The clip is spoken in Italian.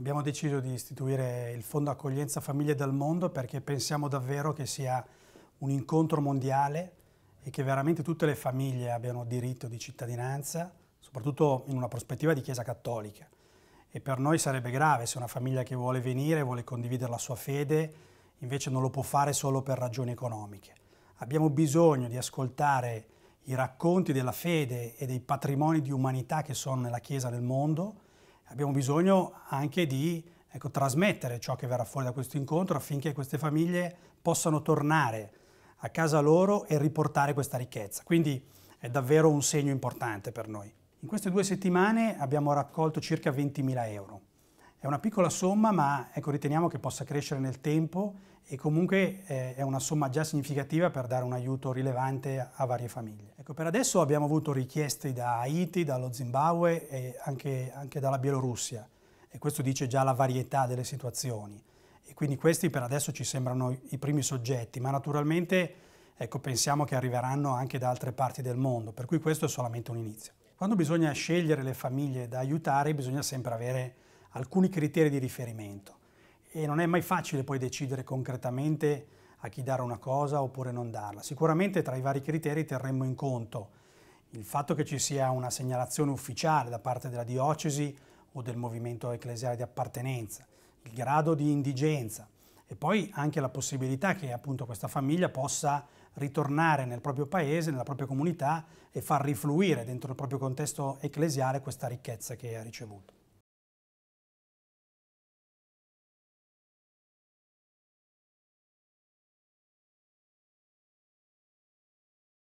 Abbiamo deciso di istituire il Fondo Accoglienza Famiglie del Mondo perché pensiamo davvero che sia un incontro mondiale e che veramente tutte le famiglie abbiano diritto di cittadinanza, soprattutto in una prospettiva di Chiesa Cattolica. E per noi sarebbe grave se una famiglia che vuole venire, vuole condividere la sua fede, invece non lo può fare solo per ragioni economiche. Abbiamo bisogno di ascoltare i racconti della fede e dei patrimoni di umanità che sono nella Chiesa del mondo, abbiamo bisogno anche di ecco, trasmettere ciò che verrà fuori da questo incontro affinché queste famiglie possano tornare a casa loro e riportare questa ricchezza. Quindi è davvero un segno importante per noi. In queste due settimane abbiamo raccolto circa 20.000 euro. È una piccola somma, ma ecco, riteniamo che possa crescere nel tempo e comunque eh, è una somma già significativa per dare un aiuto rilevante a varie famiglie. Ecco, per adesso abbiamo avuto richieste da Haiti, dallo Zimbabwe e anche, anche dalla Bielorussia e questo dice già la varietà delle situazioni. E quindi questi per adesso ci sembrano i primi soggetti, ma naturalmente ecco, pensiamo che arriveranno anche da altre parti del mondo, per cui questo è solamente un inizio. Quando bisogna scegliere le famiglie da aiutare bisogna sempre avere alcuni criteri di riferimento e non è mai facile poi decidere concretamente a chi dare una cosa oppure non darla. Sicuramente tra i vari criteri terremo in conto il fatto che ci sia una segnalazione ufficiale da parte della diocesi o del movimento ecclesiale di appartenenza, il grado di indigenza e poi anche la possibilità che appunto questa famiglia possa ritornare nel proprio paese, nella propria comunità e far rifluire dentro il proprio contesto ecclesiale questa ricchezza che ha ricevuto.